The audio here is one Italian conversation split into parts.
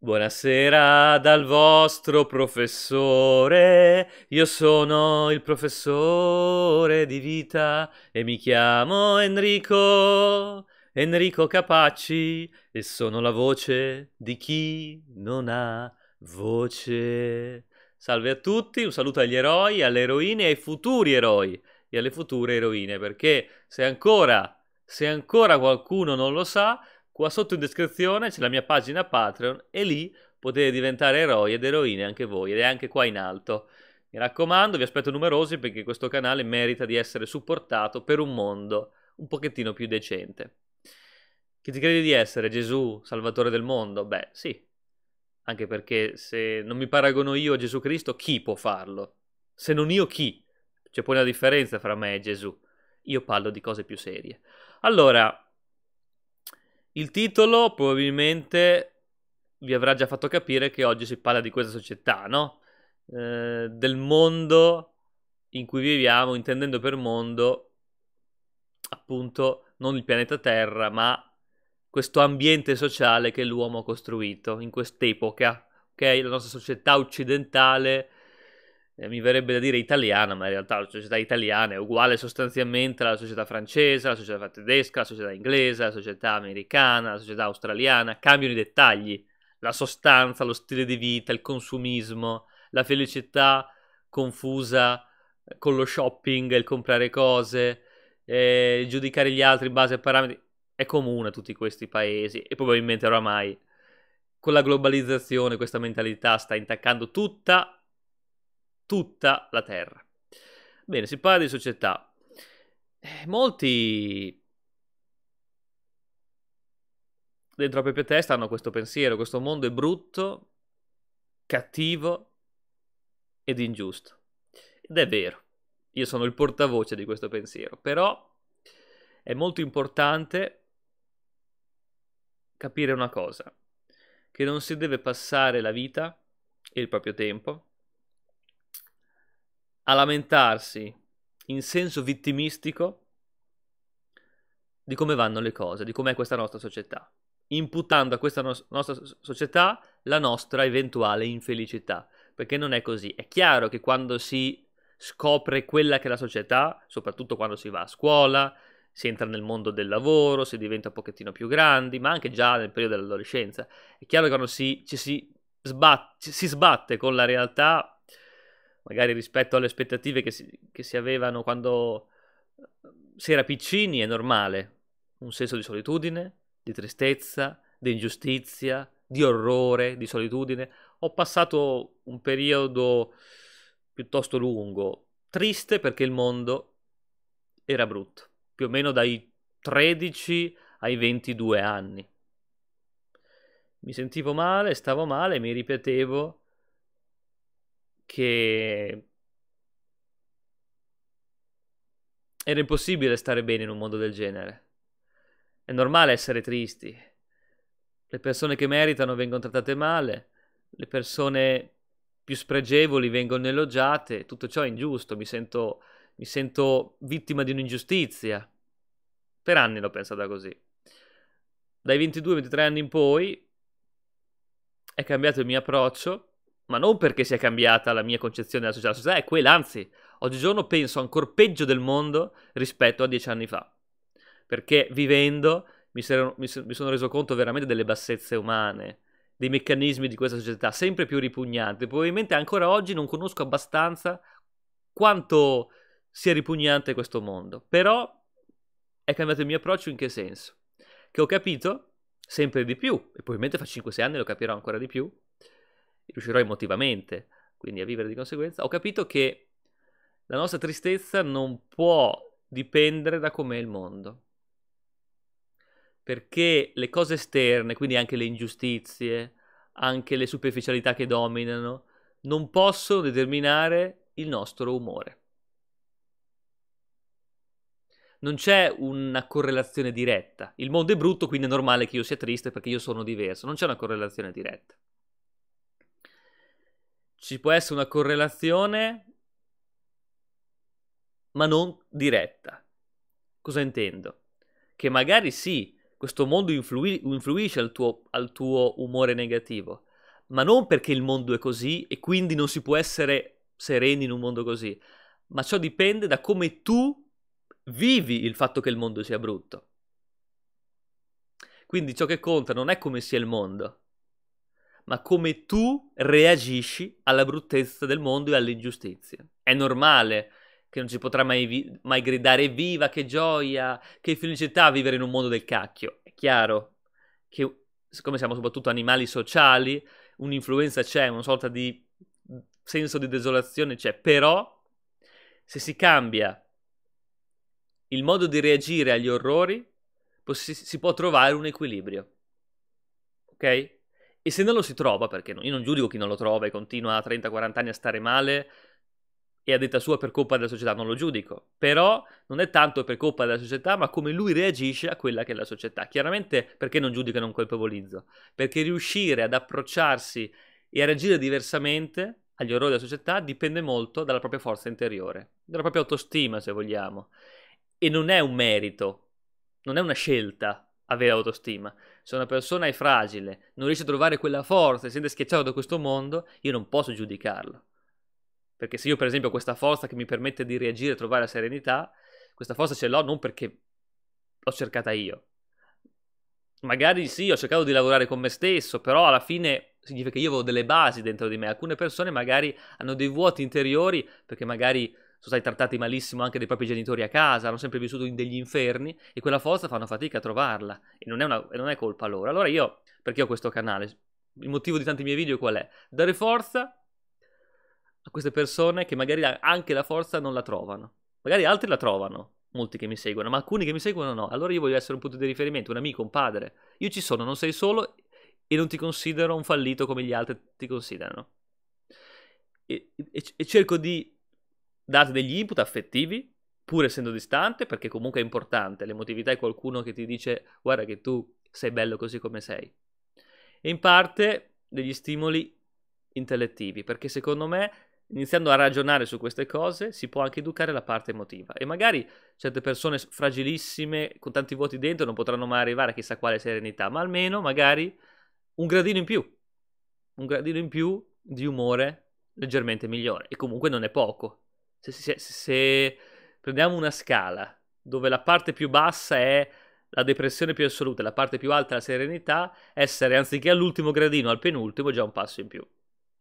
Buonasera dal vostro professore, io sono il professore di vita e mi chiamo Enrico, Enrico Capacci e sono la voce di chi non ha voce. Salve a tutti, un saluto agli eroi, alle eroine, ai futuri eroi e alle future eroine, perché se ancora, se ancora qualcuno non lo sa, Qua sotto in descrizione c'è la mia pagina Patreon e lì potete diventare eroi ed eroine anche voi ed è anche qua in alto. Mi raccomando, vi aspetto numerosi perché questo canale merita di essere supportato per un mondo un pochettino più decente. Chi ti credi di essere? Gesù, Salvatore del mondo? Beh, sì. Anche perché se non mi paragono io a Gesù Cristo, chi può farlo? Se non io, chi? C'è poi una differenza fra me e Gesù. Io parlo di cose più serie. Allora, il titolo probabilmente vi avrà già fatto capire che oggi si parla di questa società, no? Eh, del mondo in cui viviamo, intendendo per mondo appunto non il pianeta Terra, ma questo ambiente sociale che l'uomo ha costruito in quest'epoca, ok? La nostra società occidentale eh, mi verrebbe da dire italiana, ma in realtà la società italiana è uguale sostanzialmente alla società francese, alla società tedesca, alla società inglese, alla società americana, alla società australiana, cambiano i dettagli, la sostanza, lo stile di vita, il consumismo, la felicità confusa eh, con lo shopping, il comprare cose, eh, giudicare gli altri in base a parametri, è comune a tutti questi paesi e probabilmente oramai con la globalizzazione questa mentalità sta intaccando tutta tutta la terra. Bene, si parla di società. Eh, molti dentro la propria testa hanno questo pensiero, questo mondo è brutto, cattivo ed ingiusto. Ed è vero, io sono il portavoce di questo pensiero, però è molto importante capire una cosa, che non si deve passare la vita e il proprio tempo a lamentarsi in senso vittimistico di come vanno le cose, di com'è questa nostra società, imputando a questa no nostra società la nostra eventuale infelicità, perché non è così. È chiaro che quando si scopre quella che è la società, soprattutto quando si va a scuola, si entra nel mondo del lavoro, si diventa un pochettino più grandi, ma anche già nel periodo dell'adolescenza, è chiaro che quando si, ci si, sbat si sbatte con la realtà magari rispetto alle aspettative che si, che si avevano quando eh, si era piccini, è normale. Un senso di solitudine, di tristezza, di ingiustizia, di orrore, di solitudine. Ho passato un periodo piuttosto lungo, triste perché il mondo era brutto, più o meno dai 13 ai 22 anni. Mi sentivo male, stavo male, mi ripetevo che era impossibile stare bene in un mondo del genere. È normale essere tristi. Le persone che meritano vengono trattate male, le persone più spregevoli vengono elogiate, tutto ciò è ingiusto, mi sento, mi sento vittima di un'ingiustizia. Per anni l'ho pensata così. Dai 22-23 anni in poi è cambiato il mio approccio ma non perché sia cambiata la mia concezione della società, la società è quella, anzi, oggigiorno penso ancora peggio del mondo rispetto a dieci anni fa, perché vivendo mi, ser- mi, sono reso conto veramente delle bassezze umane, dei meccanismi di questa società sempre più ripugnanti, probabilmente ancora oggi non conosco abbastanza quanto sia ripugnante questo mondo, però è cambiato il mio approccio in che senso? Che ho capito sempre di più, e probabilmente fra 5-6 anni lo capirò ancora di più, riuscirò emotivamente, quindi a vivere di conseguenza, ho capito che la nostra tristezza non può dipendere da com'è il mondo. Perché le cose esterne, quindi anche le ingiustizie, anche le superficialità che dominano, non possono determinare il nostro umore. Non c'è una correlazione diretta. Il mondo è brutto, quindi è normale che io sia triste perché io sono diverso. Non c'è una correlazione diretta ci può essere una correlazione, ma non diretta. Cosa intendo? Che magari sì, questo mondo influi- influisce al tuo, al tuo umore negativo, ma non perché il mondo è così e quindi non si può essere sereni in un mondo così, ma ciò dipende da come tu vivi il fatto che il mondo sia brutto. Quindi ciò che conta non è come sia il mondo, ma come tu reagisci alla bruttezza del mondo e all'ingiustizia. È normale che non ci potrà mai, vi- mai gridare viva, che gioia, che felicità vivere in un mondo del cacchio. È chiaro che, siccome siamo soprattutto animali sociali, un'influenza c'è, una sorta di senso di desolazione c'è, però se si cambia il modo di reagire agli orrori, si può trovare un equilibrio. Ok? E se non lo si trova, perché io non giudico chi non lo trova e continua a 30-40 anni a stare male e a detta sua per colpa della società, non lo giudico. Però non è tanto per colpa della società, ma come lui reagisce a quella che è la società. Chiaramente perché non giudico e non colpevolizzo? Perché riuscire ad approcciarsi e a reagire diversamente agli orrori della società dipende molto dalla propria forza interiore, dalla propria autostima, se vogliamo. E non è un merito, non è una scelta, avere autostima. Se una persona è fragile, non riesce a trovare quella forza e si sente schiacciato da questo mondo, io non posso giudicarlo. Perché se io per esempio ho questa forza che mi permette di reagire e trovare la serenità, questa forza ce l'ho non perché l'ho cercata io. Magari sì, ho cercato di lavorare con me stesso, però alla fine significa che io avevo delle basi dentro di me. Alcune persone magari hanno dei vuoti interiori perché magari sono stati trattati malissimo anche dai propri genitori a casa, hanno sempre vissuto in degli inferni e quella forza fanno fatica a trovarla e non è, una, non è colpa loro. Allora io, perché ho questo canale? Il motivo di tanti miei video qual è? Dare forza a queste persone che magari anche la forza non la trovano. Magari altri la trovano, molti che mi seguono, ma alcuni che mi seguono no. Allora io voglio essere un punto di riferimento, un amico, un padre. Io ci sono, non sei solo e non ti considero un fallito come gli altri ti considerano. e, e, e cerco di date degli input affettivi, pur essendo distante, perché comunque è importante, l'emotività è qualcuno che ti dice guarda che tu sei bello così come sei. E in parte degli stimoli intellettivi, perché secondo me iniziando a ragionare su queste cose si può anche educare la parte emotiva e magari certe persone fragilissime con tanti vuoti dentro non potranno mai arrivare a chissà quale serenità, ma almeno magari un gradino in più, un gradino in più di umore leggermente migliore e comunque non è poco se, se, se, prendiamo una scala dove la parte più bassa è la depressione più assoluta, e la parte più alta è la serenità, essere anziché all'ultimo gradino, al penultimo, è già un passo in più.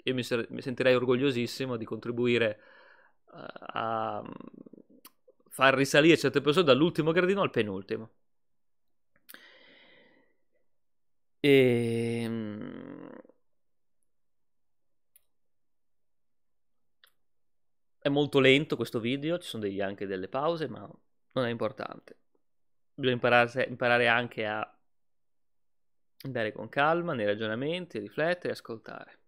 Io mi, ser- mi sentirei orgogliosissimo di contribuire eh, a, a mm, far risalire certe persone dall'ultimo gradino al penultimo. Ehm... È molto lento questo video, ci sono degli, anche delle pause, ma non è importante. Bisogna imparare, imparare anche a andare con calma nei ragionamenti, riflettere e ascoltare.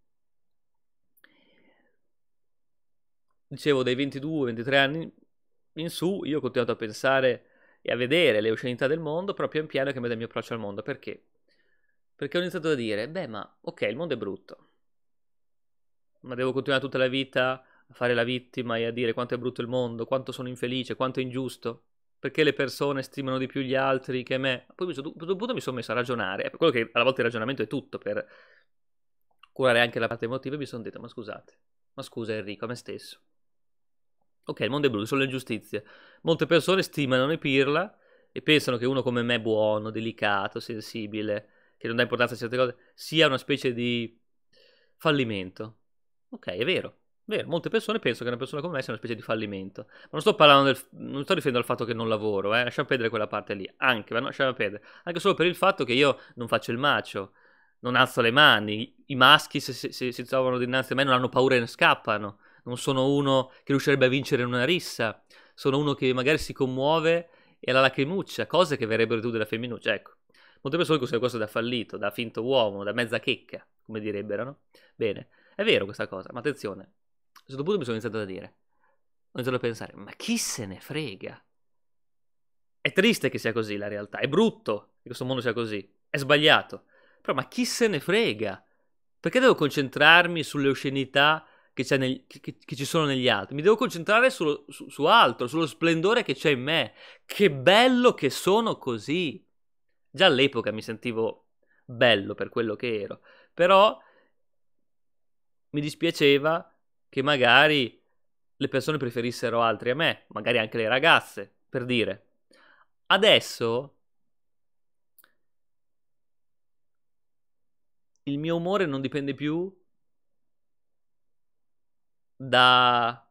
Dicevo, dai 22-23 anni in su, io ho continuato a pensare e a vedere le oscenità del mondo, però pian piano che mi cambiato il mio approccio al mondo. Perché? Perché ho iniziato a dire, beh, ma ok, il mondo è brutto, ma devo continuare tutta la vita a fare la vittima e a dire quanto è brutto il mondo, quanto sono infelice, quanto è ingiusto, perché le persone stimano di più gli altri che me. Poi mi sono, punto mi sono messo a ragionare, ecco, quello che alla volte il ragionamento è tutto, per curare anche la parte emotiva, e mi sono detto, ma scusate, ma scusa Enrico, a me stesso. Ok, il mondo è brutto, sono le ingiustizie. Molte persone stimano e pirla e pensano che uno come me, buono, delicato, sensibile, che non dà importanza a certe cose, sia una specie di fallimento. Ok, è vero. Vero, molte persone pensano che una persona come me sia una specie di fallimento. Ma non sto parlando del. Non sto riferendo al fatto che non lavoro, eh. Lasciamo perdere quella parte lì. Anche, ma no, lasciamo perdere. Anche solo per il fatto che io non faccio il macio. Non alzo le mani. I maschi, se, se, se si trovano dinanzi a me, non hanno paura e ne scappano. Non sono uno che riuscirebbe a vincere in una rissa. Sono uno che magari si commuove e ha la lacrimuccia. Cose che verrebbero tu della femminuccia. Ecco. Molte persone considerano questo da fallito, da finto uomo, da mezza checca, come direbbero, no? Bene. È vero questa cosa, ma attenzione, a un certo punto mi sono iniziato a dire, ho iniziato a pensare, ma chi se ne frega? È triste che sia così la realtà, è brutto che questo mondo sia così, è sbagliato. Però ma chi se ne frega? Perché devo concentrarmi sulle oscenità che, nel, che, che ci sono negli altri? Mi devo concentrare sullo, su, su altro, sullo splendore che c'è in me. Che bello che sono così! Già all'epoca mi sentivo bello per quello che ero, però mi dispiaceva che magari le persone preferissero altri a me, magari anche le ragazze, per dire. Adesso il mio umore non dipende più da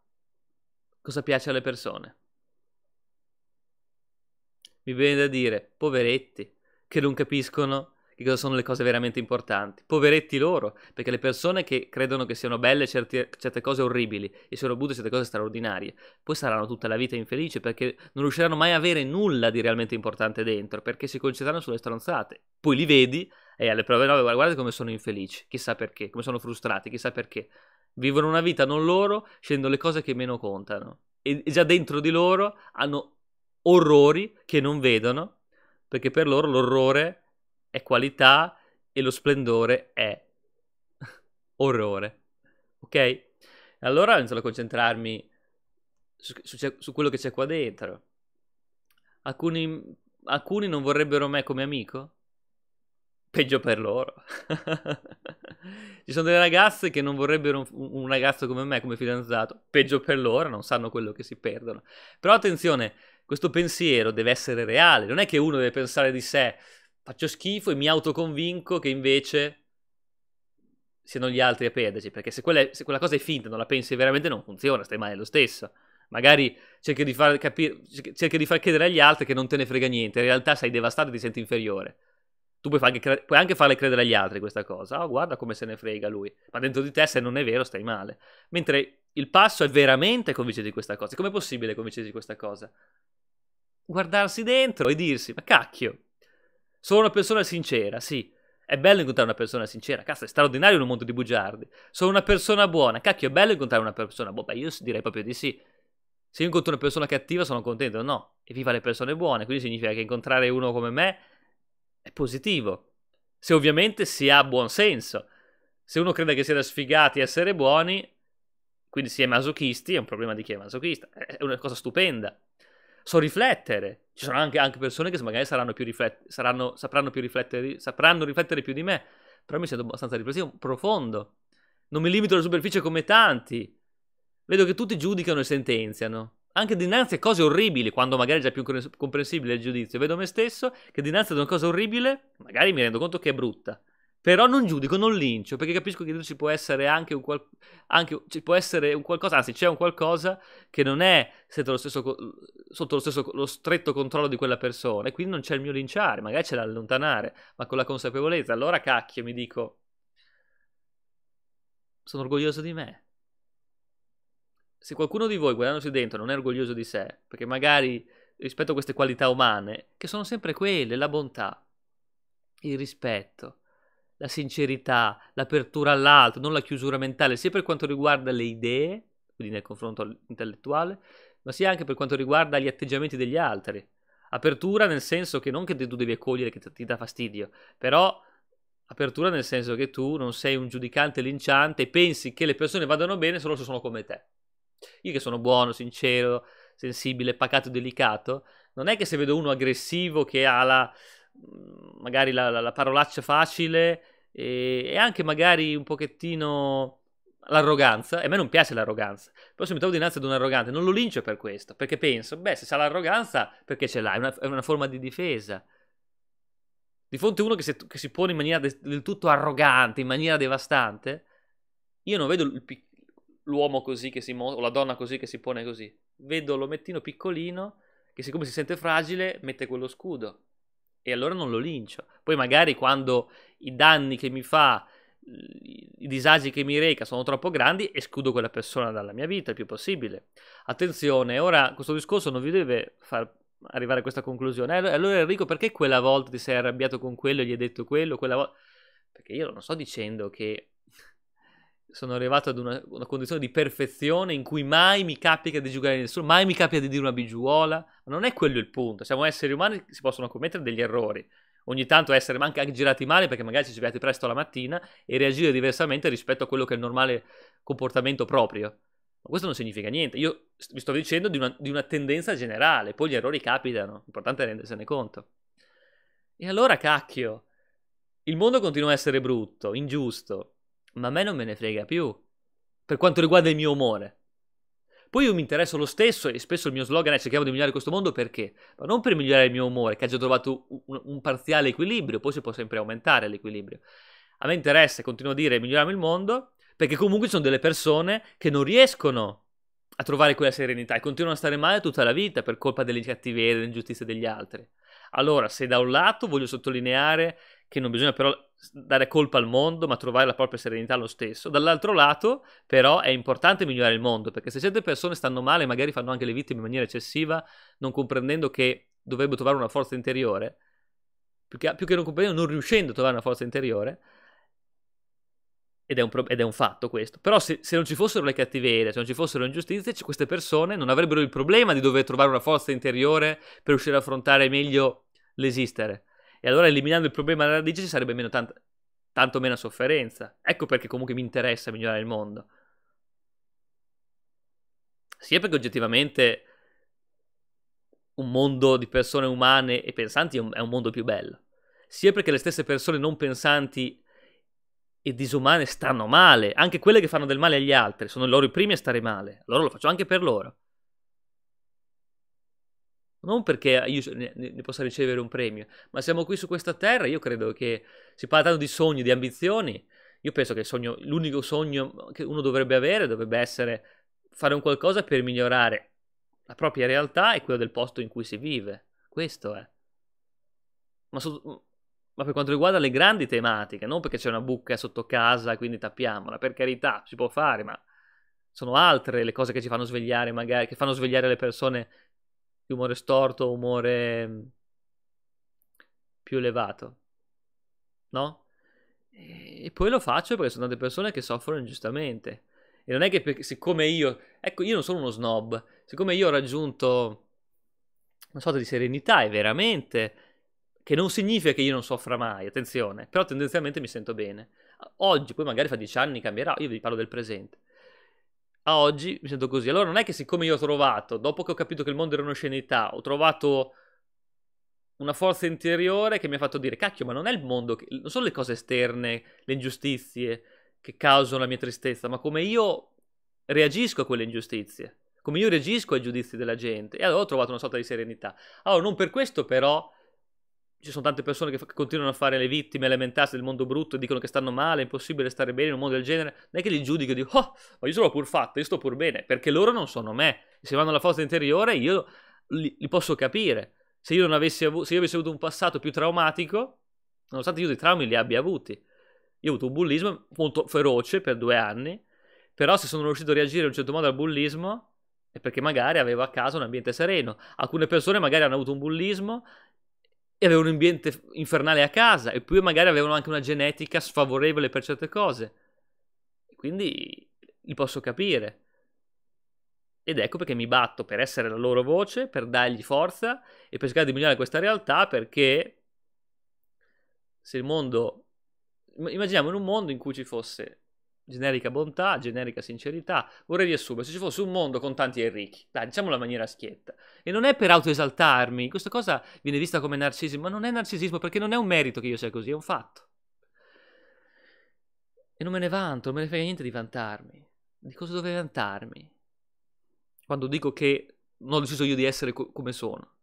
cosa piace alle persone. Mi viene da dire, poveretti, che non capiscono che cosa sono le cose veramente importanti. Poveretti loro, perché le persone che credono che siano belle certe, certe cose orribili e sono butte certe cose straordinarie, poi saranno tutta la vita infelici perché non riusciranno mai a avere nulla di realmente importante dentro, perché si concentrano sulle stronzate. Poi li vedi e alle prove 9 guardate come sono infelici, chissà perché, come sono frustrati, chissà perché. Vivono una vita non loro, scendono le cose che meno contano. E già dentro di loro hanno orrori che non vedono, perché per loro l'orrore è qualità e lo splendore è orrore. Ok? Allora inizio a concentrarmi su, su, su, quello che c'è qua dentro. Alcuni, alcuni non vorrebbero me come amico? Peggio per loro. Ci sono delle ragazze che non vorrebbero un, un ragazzo come me, come fidanzato. Peggio per loro, non sanno quello che si perdono. Però attenzione, questo pensiero deve essere reale. Non è che uno deve pensare di sé, faccio schifo e mi autoconvinco che invece siano gli altri a perderci, perché se quella, è, se quella cosa è finta, non la pensi veramente, non funziona, stai male lo stesso. Magari cerchi di, far capire, cerchi di far credere agli altri che non te ne frega niente, in realtà sei devastato e ti senti inferiore. Tu puoi, anche, puoi anche farle credere agli altri questa cosa, oh guarda come se ne frega lui, ma dentro di te se non è vero stai male. Mentre il passo è veramente convincersi di questa cosa, com'è possibile convincersi di questa cosa? Guardarsi dentro e dirsi, ma cacchio, sono una persona sincera, sì. È bello incontrare una persona sincera, cazzo, è straordinario in un mondo di bugiardi. Sono una persona buona, cacchio, è bello incontrare una persona buona. Beh, io direi proprio di sì. Se io incontro una persona cattiva sono contento, no. E viva le persone buone, quindi significa che incontrare uno come me è positivo. Se ovviamente si ha buon senso. Se uno crede che sia da sfigati essere buoni, quindi si è masochisti, è un problema di chi è masochista. È una cosa stupenda so riflettere. Ci sono anche, anche persone che magari saranno più riflet- saranno, sapranno più riflettere, sapranno riflettere più di me, però mi sento abbastanza riflessivo, profondo. Non mi limito alla superficie come tanti. Vedo che tutti giudicano e sentenziano. Anche dinanzi a cose orribili, quando magari è già più comprensibile il giudizio, vedo me stesso che dinanzi ad una cosa orribile, magari mi rendo conto che è brutta. Però non giudico, non lincio, perché capisco che ci può essere anche un, qual- anche, ci può essere un qualcosa, anzi c'è un qualcosa che non è sotto, lo stesso, sotto lo, stesso, lo stretto controllo di quella persona e quindi non c'è il mio linciare, magari c'è l'allontanare, ma con la consapevolezza. Allora cacchio, mi dico, sono orgoglioso di me. Se qualcuno di voi guardandosi dentro non è orgoglioso di sé, perché magari rispetto a queste qualità umane, che sono sempre quelle, la bontà, il rispetto, la sincerità, l'apertura all'altro, non la chiusura mentale, sia per quanto riguarda le idee, quindi nel confronto intellettuale, ma sia anche per quanto riguarda gli atteggiamenti degli altri. Apertura nel senso che non che tu devi accogliere che ti dà fastidio, però apertura nel senso che tu non sei un giudicante linciante e pensi che le persone vadano bene solo se sono come te. Io che sono buono, sincero, sensibile, pacato, delicato, non è che se vedo uno aggressivo che ha la Mm, magari la, la, la parolaccia facile e, e, anche magari un pochettino l'arroganza, e a me non piace l'arroganza, però se mi trovo dinanzi ad un arrogante non lo lincio per questo, perché penso, beh, se c'ha l'arroganza, perché ce l'ha, è una, è una forma di difesa. Di fronte a uno che, se, che si pone in maniera de, del tutto arrogante, in maniera devastante, io non vedo il, l'uomo così che si muove, o la donna così che si pone così. Vedo l'omettino piccolino che siccome si sente fragile mette quello scudo e allora non lo lincio. Poi magari quando i danni che mi fa, i disagi che mi reca sono troppo grandi, escludo quella persona dalla mia vita il più possibile. Attenzione, ora questo discorso non vi deve far arrivare a questa conclusione. Eh, allora Enrico, perché quella volta ti sei arrabbiato con quello e gli hai detto quello? Quella volta... Perché io non sto dicendo che sono arrivato ad una, una, condizione di perfezione in cui mai mi capita di giocare nessuno, mai mi capita di dire una bigiuola, ma non è quello il punto, siamo esseri umani si possono commettere degli errori, ogni tanto essere anche girati male perché magari ci si sveglia presto la mattina e reagire diversamente rispetto a quello che è il normale comportamento proprio. Ma questo non significa niente, io vi sto dicendo di una, di una tendenza generale, poi gli errori capitano, l'importante è rendersene conto. E allora cacchio, il mondo continua a essere brutto, ingiusto, ma a me non me ne frega più, per quanto riguarda il mio umore. Poi io mi interesso lo stesso e spesso il mio slogan è cerchiamo di migliorare questo mondo perché? Ma non per migliorare il mio umore, che ha già trovato un, un parziale equilibrio, poi si può sempre aumentare l'equilibrio. A me interessa, continuo a dire, miglioriamo il mondo, perché comunque ci sono delle persone che non riescono a trovare quella serenità e continuano a stare male tutta la vita per colpa delle cattiverie, delle ingiustizie degli altri. Allora, se da un lato voglio sottolineare che non bisogna però dare colpa al mondo, ma trovare la propria serenità lo stesso. Dall'altro lato, però, è importante migliorare il mondo, perché se certe persone stanno male, magari fanno anche le vittime in maniera eccessiva, non comprendendo che dovrebbero trovare una forza interiore, più che, più che non comprendendo, non riuscendo a trovare una forza interiore, ed è, un, ed è un, fatto questo. Però se, se, non ci fossero le cattiverie, se non ci fossero le ingiustizie, queste persone non avrebbero il problema di dover trovare una forza interiore per riuscire ad affrontare meglio l'esistere. E allora eliminando il problema alla radice ci sarebbe meno tant- tanto meno sofferenza. Ecco perché comunque mi interessa migliorare il mondo. Sia perché oggettivamente un mondo di persone umane e pensanti è un, è un mondo più bello. Sia perché le stesse persone non pensanti e disumane stanno male, anche quelle che fanno del male agli altri, sono loro i primi a stare male, allora lo faccio anche per loro non perché io ne, possa ricevere un premio, ma siamo qui su questa terra, io credo che si parla tanto di sogni, di ambizioni, io penso che sogno, l'unico sogno che uno dovrebbe avere dovrebbe essere fare un qualcosa per migliorare la propria realtà e quella del posto in cui si vive, questo è. Ma, so, mm, ma per quanto riguarda le grandi tematiche, non perché c'è una buca sotto casa e quindi tappiamola, per carità, si può fare, ma sono altre le cose che ci fanno svegliare, magari, che fanno svegliare le persone più umore storto, umore mm, più elevato, no? E poi lo faccio perché sono tante persone che soffrono ingiustamente. E non è che perché, siccome io, ecco, io non sono uno snob, siccome io ho raggiunto una sorta di serenità e veramente, che non significa che io non soffra mai, attenzione, però tendenzialmente mi sento bene. Oggi, poi magari fra dieci anni cambierà, io vi parlo del presente a oggi mi sento così. Allora non è che siccome io ho trovato, dopo che ho capito che il mondo era un'oscenità, ho trovato una forza interiore che mi ha fatto dire, cacchio, ma non è il mondo, che... non sono le cose esterne, le ingiustizie che causano la mia tristezza, ma come io reagisco a quelle ingiustizie, come io reagisco ai giudizi della gente. E allora ho trovato una sorta di serenità. Allora non per questo però ci sono tante persone che, che, continuano a fare le vittime, a lamentarsi del mondo brutto e dicono che stanno male, è impossibile stare bene in un mondo del genere, non è che li giudico e dico, oh, ma io sono pur fatto, io sto pur bene, perché loro non sono me. Se vanno alla forza interiore io li, li posso capire. Se io, avuto, se io, avessi avuto un passato più traumatico, nonostante io dei traumi li abbia avuti, io ho avuto un bullismo molto feroce per due anni, però se sono riuscito a reagire in un certo modo al bullismo è perché magari avevo a casa un ambiente sereno. Alcune persone magari hanno avuto un bullismo e avevano un ambiente infernale a casa e poi magari avevano anche una genetica sfavorevole per certe cose. Quindi li posso capire. Ed ecco perché mi batto per essere la loro voce, per dargli forza e per cercare di migliorare questa realtà perché se il mondo... Immaginiamo in un mondo in cui ci fosse generica bontà, generica sincerità, vorrei riassumere, se ci fosse un mondo con tanti Enrichi, dai, diciamola in maniera schietta, e non è per autoesaltarmi, questa cosa viene vista come narcisismo, ma non è narcisismo perché non è un merito che io sia così, è un fatto. E non me ne vanto, non me ne frega niente di vantarmi. Di cosa dovrei vantarmi? Quando dico che non ho deciso io di essere co- come sono.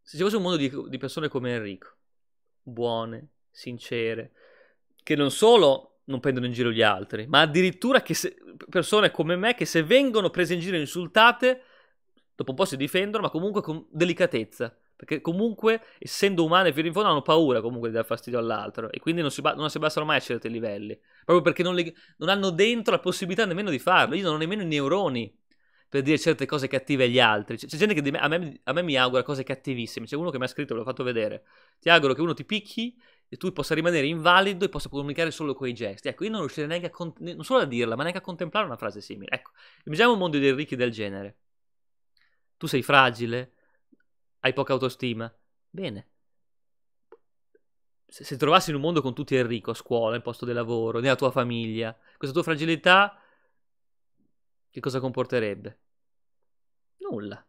Se ci fosse un mondo di, di persone come Enrico, buone, sincere, che non solo non prendono in giro gli altri, ma addirittura che se, persone come me che se vengono prese in giro e insultate, dopo un po' si difendono, ma comunque con delicatezza. Perché comunque, essendo umane fino in fondo, hanno paura comunque di dar fastidio all'altro. E quindi non si, non si abbassano mai a certi livelli. Proprio perché non, le, non hanno dentro la possibilità nemmeno di farlo. Io non ho nemmeno i neuroni per dire certe cose cattive agli altri. C'è, gente che a me, a me, mi augura cose cattivissime. C'è uno che mi ha scritto, ve l'ho fatto vedere. Ti auguro che uno ti picchi e tu possa rimanere invalido e possa comunicare solo con i gesti. Ecco, io non riuscirei neanche a, con- non solo a dirla, ma neanche a contemplare una frase simile. Ecco, immaginiamo un mondo di ricchi del genere. Tu sei fragile, hai poca autostima. Bene. Se, se trovassi in un mondo con tutti il ricco, a scuola, in posto di lavoro, nella tua famiglia, questa tua fragilità, che cosa comporterebbe? Nulla.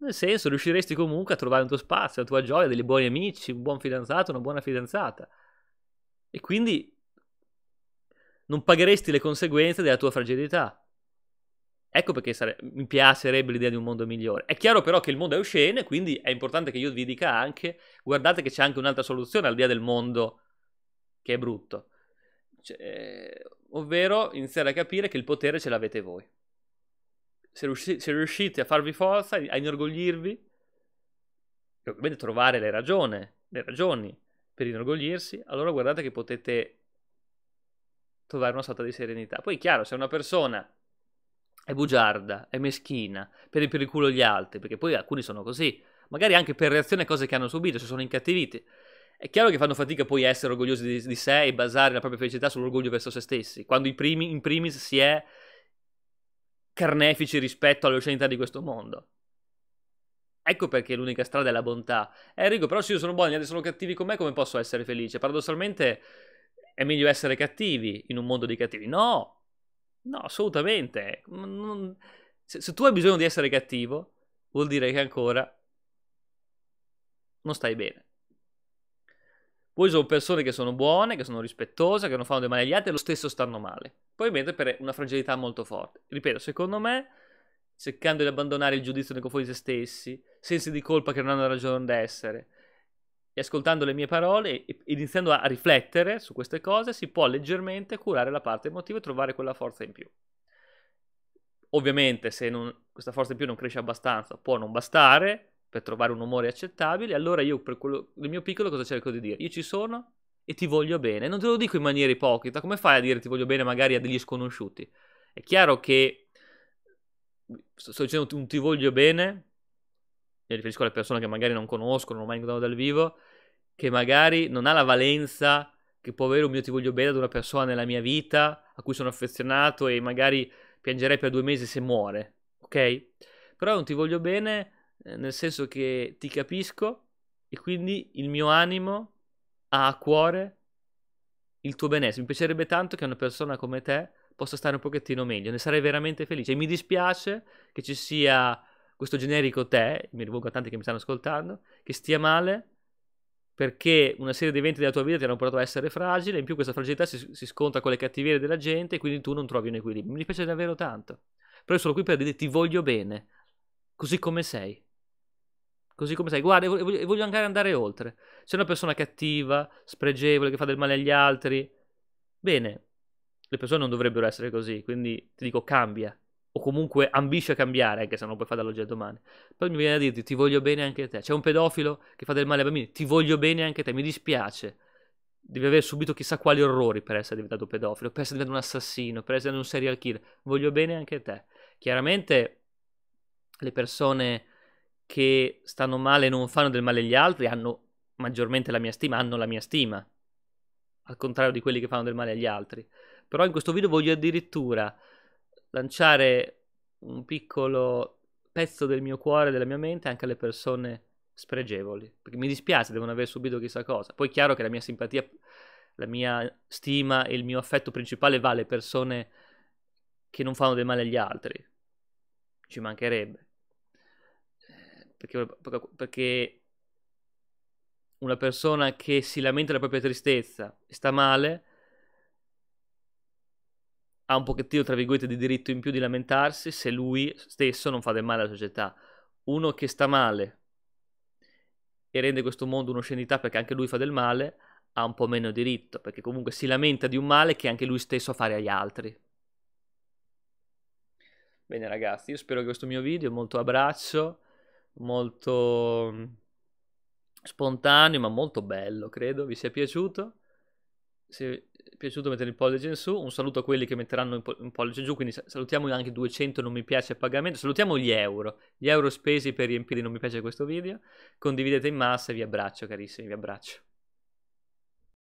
Nel senso, riusciresti comunque a trovare un tuo spazio, la tua gioia, dei buoni amici, un buon fidanzato, una buona fidanzata. E quindi non pagheresti le conseguenze della tua fragilità. Ecco perché sare- mi piacerebbe l'idea di un mondo migliore. È chiaro però che il mondo è osceno quindi è importante che io vi dica anche, guardate che c'è anche un'altra soluzione al di là del mondo che è brutto. Cioè, ovvero iniziare a capire che il potere ce l'avete voi se, riusci- se riuscite a farvi forza, a inorgoglirvi, e ovviamente trovare le ragioni, le ragioni per inorgoglirsi, allora guardate che potete trovare una sorta di serenità. Poi è chiaro, se una persona è bugiarda, è meschina, per il, per il gli altri, perché poi alcuni sono così, magari anche per reazione a cose che hanno subito, se sono incattiviti, è chiaro che fanno fatica poi a essere orgogliosi di, di sé e basare la propria felicità sull'orgoglio verso se stessi, quando primi, in primis si è carnefici rispetto alle oscenità di questo mondo. Ecco perché l'unica strada è la bontà. Eh, Enrico, però se io sono buono e adesso sono cattivi con me, come posso essere felice? Paradossalmente è meglio essere cattivi in un mondo di cattivi. No, no, assolutamente. Non... Se, se tu hai bisogno di essere cattivo, vuol dire che ancora non stai bene. Poi sono persone che sono buone, che sono rispettose, che non fanno del male agli altri e lo stesso stanno male probabilmente per una fragilità molto forte. Ripeto, secondo me, cercando di abbandonare il giudizio nei confronti di se stessi, sensi di colpa che non hanno ragione d'essere, e ascoltando le mie parole e iniziando a riflettere su queste cose, si può leggermente curare la parte emotiva e trovare quella forza in più. Ovviamente, se non, questa forza in più non cresce abbastanza, può non bastare per trovare un umore accettabile, allora io per quello, nel mio piccolo cosa cerco di dire? Io ci sono, e ti voglio bene. Non te lo dico in maniera ipocrita, come fai a dire ti voglio bene magari a degli sconosciuti? È chiaro che sto dicendo un ti voglio bene, mi riferisco alle persone che magari non conosco, non ho mai incontrato dal vivo, che magari non ha la valenza che può avere un mio ti voglio bene ad una persona nella mia vita a cui sono affezionato e magari piangerei per due mesi se muore, ok? Però non ti voglio bene eh, nel senso che ti capisco e quindi il mio animo ha a cuore il tuo benessere. Mi piacerebbe tanto che una persona come te possa stare un pochettino meglio, ne sarei veramente felice. E mi dispiace che ci sia questo generico te, mi rivolgo a tanti che mi stanno ascoltando, che stia male perché una serie di eventi della tua vita ti hanno portato a essere fragile, in più questa fragilità si, si scontra con le cattiverie della gente e quindi tu non trovi un equilibrio. Mi dispiace davvero tanto. Però io sono qui per dire ti voglio bene, così come sei. Così come sai, guarda, e voglio anche andare oltre. Sei una persona cattiva, spregevole, che fa del male agli altri. Bene, le persone non dovrebbero essere così, quindi ti dico cambia. O comunque ambisce a cambiare, anche se non puoi fare dall'oggi al domani. Poi mi viene a dirti, ti voglio bene anche te. C'è un pedofilo che fa del male ai bambini, ti voglio bene anche te, mi dispiace devi aver subito chissà quali orrori per essere diventato pedofilo, per essere diventato un assassino, per essere un serial killer. Voglio bene anche te. Chiaramente le persone che stanno male e non fanno del male agli altri hanno maggiormente la mia stima, hanno la mia stima, al contrario di quelli che fanno del male agli altri. Però in questo video voglio addirittura lanciare un piccolo pezzo del mio cuore, della mia mente anche alle persone spregevoli, perché mi dispiace, devono aver subito chissà cosa. Poi è chiaro che la mia simpatia, la mia stima e il mio affetto principale va alle persone che non fanno del male agli altri, ci mancherebbe. Perché, perché una persona che si lamenta della propria tristezza e sta male ha un pochettino, tra virgolette, di diritto in più di lamentarsi se lui stesso non fa del male alla società. Uno che sta male e rende questo mondo un'oscenità perché anche lui fa del male, ha un po' meno diritto, perché comunque si lamenta di un male che anche lui stesso fa agli altri. Bene ragazzi, io spero che questo mio video, molto abbraccio molto mm, spontaneo ma molto bello, credo vi sia piaciuto. Se è piaciuto mettere il pollice in su, un saluto a quelli che metteranno un pollice giù, quindi salutiamo anche 200 non mi piace a pagamento, salutiamo gli euro, gli euro spesi per riempire non mi piace questo video, condividete in massa e vi abbraccio carissimi, vi abbraccio.